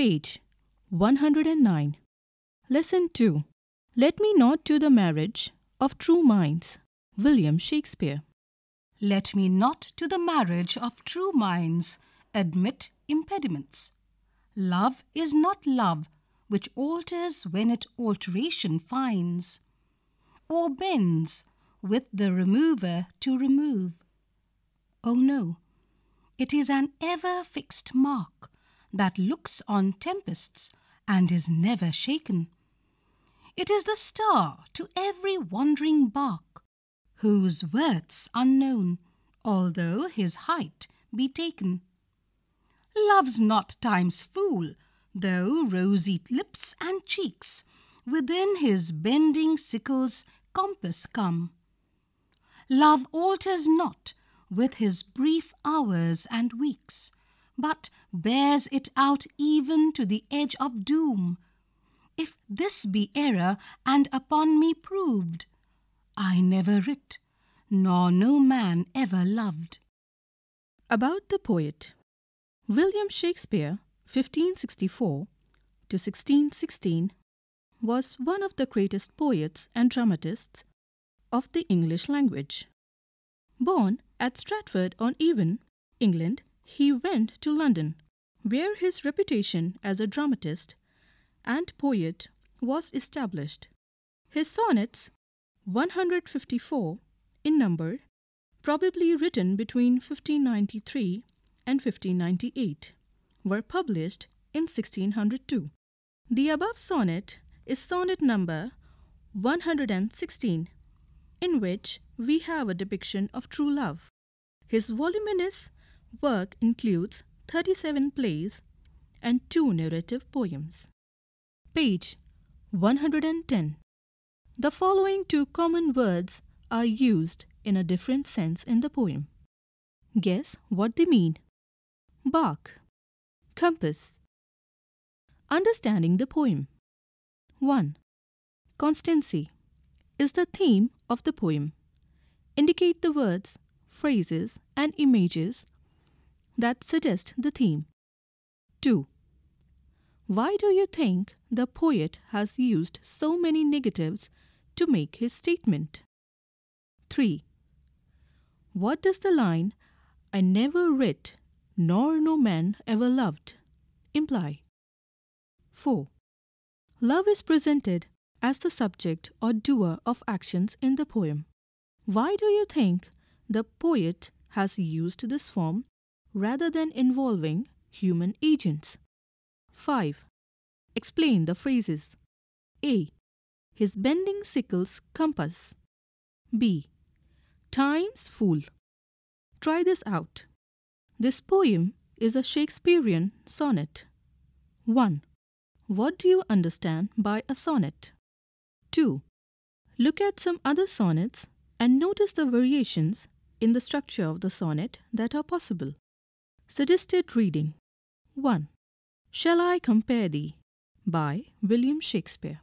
page 109. Lesson 2. Let me not to the marriage of true minds. William Shakespeare. Let me not to the marriage of true minds admit impediments. Love is not love which alters when it alteration finds, or bends with the remover to remove. Oh no, it is an ever fixed mark that looks on tempests and is never shaken. It is the star to every wandering bark, whose worth's unknown, although his height be taken. Love's not time's fool, though rosy lips and cheeks within his bending sickle's compass come. Love alters not with his brief hours and weeks, but bears it out even to the edge of doom. If this be error, and upon me proved, I never writ, nor no man ever loved. About the poet William Shakespeare, 1564 to 1616, was one of the greatest poets and dramatists of the English language. Born at Stratford on Avon, England, he went to London, where his reputation as a dramatist and poet was established. His sonnets, 154 in number, probably written between 1593 and 1598, were published in 1602. The above sonnet is sonnet number 116, in which we have a depiction of true love. His voluminous work includes 37 plays and two narrative poems. Page 110. The following two common words are used in a different sense in the poem. Guess what they mean. Bark. Compass. Understanding the poem. 1. Constancy is the theme of the poem. Indicate the words, phrases, and images that suggest the theme. 2. Why do you think the poet has used so many negatives to make his statement? 3. What does the line, I never writ, nor no man ever loved, imply? 4. Love is presented as the subject or doer of actions in the poem. Why do you think the poet has used this form rather than involving human agents. 5. Explain the phrases. A. His bending sickle's compass. B. Time's fool. Try this out. This poem is a Shakespearean sonnet. 1. What do you understand by a sonnet? 2. Look at some other sonnets and notice the variations in the structure of the sonnet that are possible. Suggested reading 1. Shall I Compare Thee by William Shakespeare.